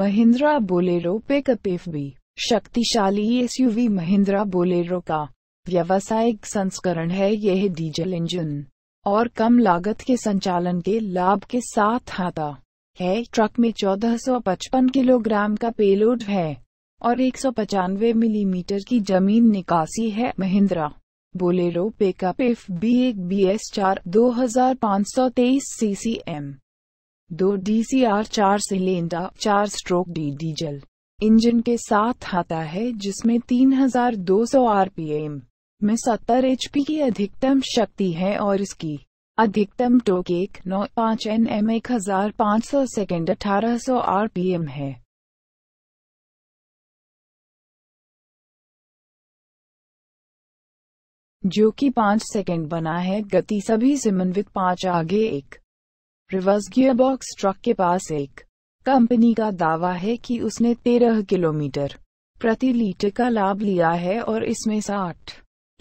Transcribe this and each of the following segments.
Mahindra Bolero pickup बी शक्तिशाली SUV Mahindra Bolero का व्यावसायिक संस्करण है यह डीजल इंजन और कम लागत के संचालन के लाभ के साथ आता है ट्रक में 1455 किलोग्राम का पेलोड है और एक मिलीमीटर की जमीन निकासी है Mahindra Bolero pickup F B एक बी एस चार दो हजार पाँच सौ तेईस सी सी एम दो डीसीआर चार सिलेंडर चार स्ट्रोक डी डीजल इंजन के साथ आता है जिसमें 3200 आरपीएम में 70 एचपी की अधिकतम शक्ति है और इसकी अधिकतम टोक एक नौ पाँच एन एम एक हजार पाँच सौ सेकेंड अठारह सौ आर पी एम है जो कि पाँच सेकेंड बना है गति सभी समन्वित पाँच आगे एक रिवर्स गियरबॉक्स ट्रक के पास एक कंपनी का दावा है कि उसने 13 किलोमीटर प्रति लीटर का लाभ लिया है और इसमें 60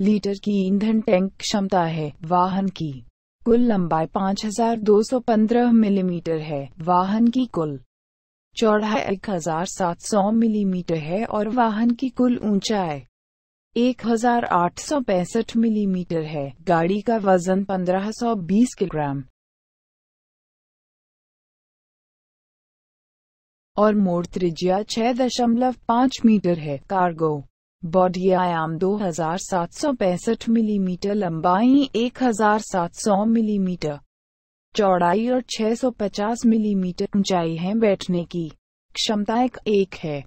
लीटर की ईंधन टैंक क्षमता है वाहन की कुल लंबाई 5215 मिलीमीटर है वाहन की कुल चौड़ाई 1700 मिलीमीटर है और वाहन की कुल ऊंचाई 1865 मिलीमीटर है गाड़ी का वजन 1520 किलोग्राम और मोड़ त्रिज्या छह दशमलव पाँच मीटर है कार्गो बॉडी आयाम 2765 मिलीमीटर लंबाई 1700 मिलीमीटर चौड़ाई और 650 मिलीमीटर ऊंचाई है बैठने की क्षमता एक एक है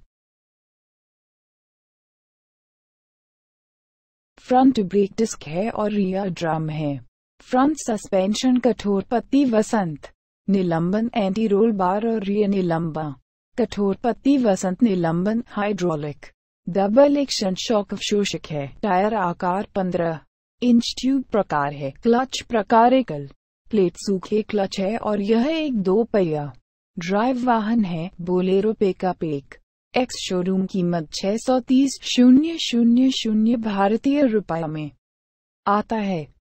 फ्रंट ब्रेक डिस्क है और रियर ड्रम है फ्रंट सस्पेंशन कठोर पत्ती वसंत निलंबन एंटी रोल बार और रियर निलंबा कठोर पत्ती वसंत निलंबन हाइड्रोलिक डबल एक्शन शॉक अवशोषक है टायर आकार 15 इंच ट्यूब प्रकार है क्लच प्रकार एकल प्लेट सूखे क्लच है और यह एक दो पहिया ड्राइव वाहन है बोलेरो पेका पेक एक्स शोरूम कीमत छह सौ तीस शून्य शून्य शून्य भारतीय रुपया में आता है